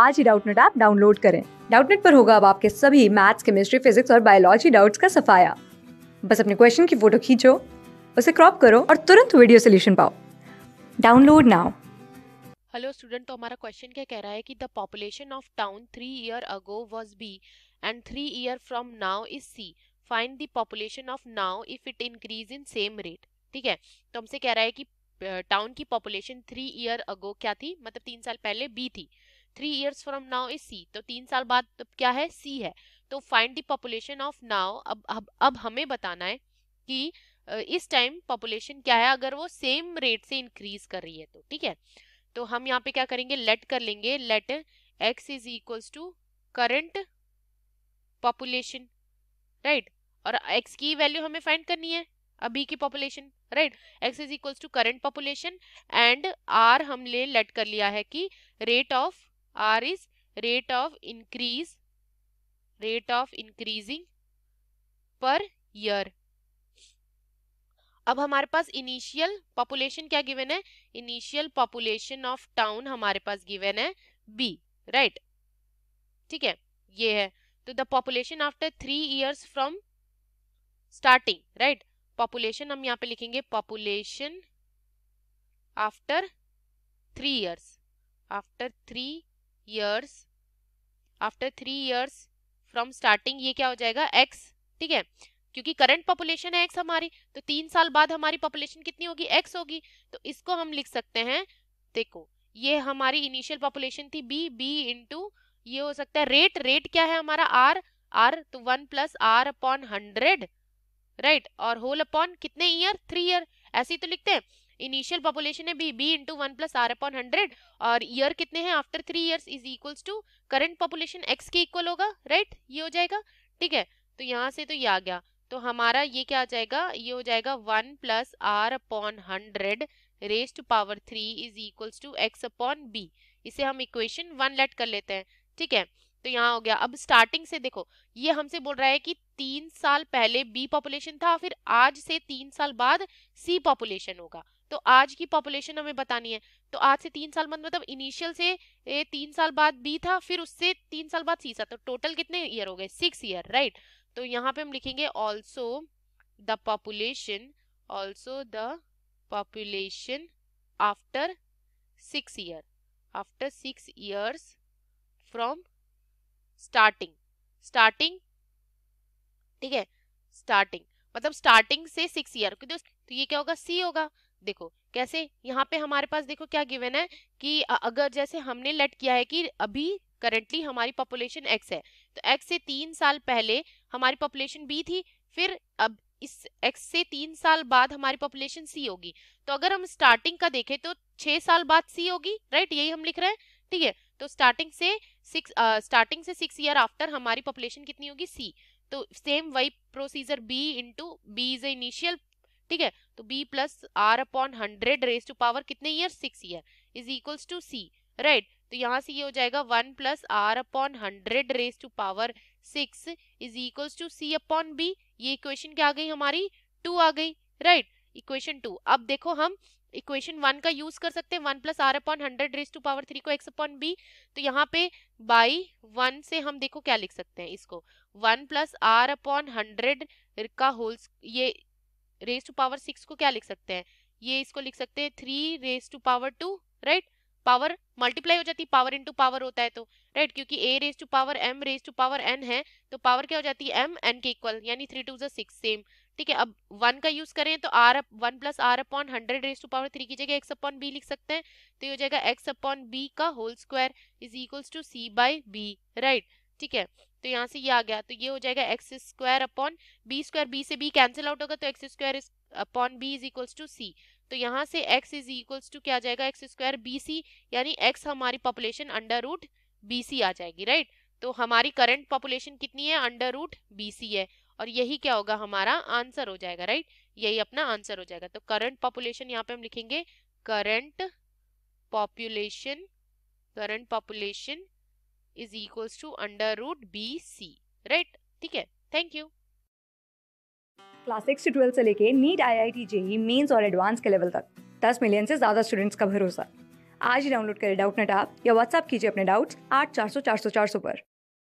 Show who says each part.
Speaker 1: आज ही Doubtnut app download करें डाउटनेट पर होगा अब आपके सभी मैथ्स केमिस्ट्री फिजिक्स और बायोलॉजी डाउट्स का सफाया बस अपने क्वेश्चन की फोटो खींचो उसे क्रॉप करो और तुरंत वीडियो सोल्यूशन पाओ डाउनलोड नाउ हेलो स्टूडेंट तो हमारा क्वेश्चन क्या कह रहा है कि the population of town three year ago was B and three year from now is C find the population of now if it increase in same rate ठीक है तो हमसे कह रहा है कि टाउन की पॉपुलेशन थ्री ईयर अगो क्या थी मतलब तीन साल पहले बी थी three years from now is C तो तीन साल बाद तो क्या है सी है तो find the population of now अब अब हमें बताना है कि इस टाइम पॉपुलेशन क्या है अगर वो सेम रेट से इंक्रीज कर रही है तो ठीक है तो हम यहाँ पे क्या करेंगे लेट कर लेंगे let X is equals to current population right और एक्स की वैल्यू हमें फाइंड करनी है अभी की population right X is equals to current population and R हमने लेट कर लिया है कि rate of r is rate of increase rate of increasing per year अब हमारे पास इनिशियल पॉपुलेशन क्या गिवन है इनिशियल पॉपुलेशन ऑफ टाउन हमारे पास गिवन है बी राइट ठीक है ये है तो the population after three years from starting right population हम यहाँ पे लिखेंगे population after three years after three years after three years from starting ये क्या हो जाएगा एक्स ठीक है क्योंकि करंट पॉपुलेशन है एक्स हमारी तो तीन साल बाद हमारी पॉपुलेशन कितनी होगी एक्स होगी तो इसको हम लिख सकते हैं देखो ये हमारी इनिशियल पॉपुलेशन थी बी बी इंटू ये हो सकता है रेट रेट क्या है हमारा आर आर तो one plus R upon hundred right और होल अपॉन कितने ईयर थ्री ईयर ऐसे ही तो लिखते हैं इनिशियल पॉपुलेशन है B B into one plus R upon hundred और ईयर कितने हैं after three years is equals to current population X के इक्वल होगा राइट right? ये हो जाएगा ठीक है तो यहाँ से तो ये आ गया तो हमारा ये क्या आ जाएगा ये हो जाएगा one plus R upon hundred raise to power three is equals to X upon B इसे हम इक्वेशन वन लेट कर लेते हैं ठीक है तो यहाँ हो गया अब स्टार्टिंग से देखो ये हमसे बोल रहा है कि तीन साल पहले बी पॉपुलेशन था फिर आज से तीन साल बाद सी पॉपुलेशन होगा तो आज की पॉपुलेशन हमें बतानी है तो आज से तीन साल बाद मतलब इनिशियल से ए, तीन साल बाद बी था फिर उससे तीन साल बाद सी था तो टोटल कितने ईयर हो गए सिक्स ईयर राइट तो यहाँ पे हम लिखेंगे also the population also the population after six year after six years from starting starting ठीक है स्टार्टिंग मतलब स्टार्टिंग से सिक्स ईयर तो ये क्या होगा सी होगा देखो कैसे यहाँ पे हमारे पास देखो क्या गिवन है कि अगर जैसे हमने लेट किया है कि अभी करेंटली हमारी पॉपुलेशन एक्स है तो एक्स से तीन साल पहले हमारी पॉपुलेशन बी थी फिर अब इस एक्स से तीन साल बाद हमारी पॉपुलेशन सी होगी तो अगर हम स्टार्टिंग का देखें तो छह साल बाद सी होगी राइट यही हम लिख रहे हैं ठीक है तो स्टार्टिंग से सिक्स स्टार्टिंग से सिक्स ईयर आफ्टर हमारी पॉपुलेशन कितनी होगी सी तो सेम वही procedure B into B is initial ठीक है तो B plus R upon hundred raise to power कितने year six year is equals to C right तो यहाँ से ये हो जाएगा one plus R upon hundred raise to power six is equals to C upon B ये equation क्या आ गई हमारी टू आ गई राइट इक्वेशन टू अब देखो हम इक्वेशन वन का यूज कर सकते हैं one plus R upon hundred raise to power three को एक्स अपॉन बी तो यहाँ पे बाई वन से हम देखो क्या लिख सकते हैं इसको one plus R upon hundred का होल्स ये रेस टू पावर सिक्स को क्या लिख सकते हैं ये इसको लिख सकते हैं three raise to power two right power multiply हो जाती है पावर इनटू पावर होता है तो राइट क्योंकि A raise to power M raise to power N है तो पावर क्या हो जाती है एम एन के इक्वल यानी थ्री टू जिक्स सेम ठीक है अब वन का यूज करें तो R one plus R upon hundred raise to power three की जगह एक्स अपॉन बी लिख सकते हैं तो ये हो जाएगा एक्स अपॉन बी का whole square is equals to C by B right ठीक है तो यहाँ से ये आ गया तो ये हो जाएगा X square upon B square B से बी कैंसिल आउट होगा तो X square upon B is equals to C तो यहाँ से एक्स इज इक्वल्स टू क्या जाएगा एक्स स्क्वायर बी सी यानी एक्स हमारी population under root B C आ जाएगी राइट तो हमारी करंट पॉपुलेशन कितनी है अंडर रूट बी सी है और यही क्या होगा हमारा आंसर हो जाएगा राइट यही अपना आंसर हो जाएगा तो करंट पॉपुलेशन यहाँ पे हम लिखेंगे current population current population is equals to under root B C right ठीक है थैंक यू क्लास सिक्स से ट्वेल्थ से लेके NEET I I T JEE mains और एडवांस के लेवल तक दस मिलियन से ज्यादा स्टूडेंट्स का भरोसा आज ही डाउनलोड करें डाउट नेट आप या व्हाट्सअप कीजिए अपने डाउट्स आठ चार सौ चार सौ चार सौ पर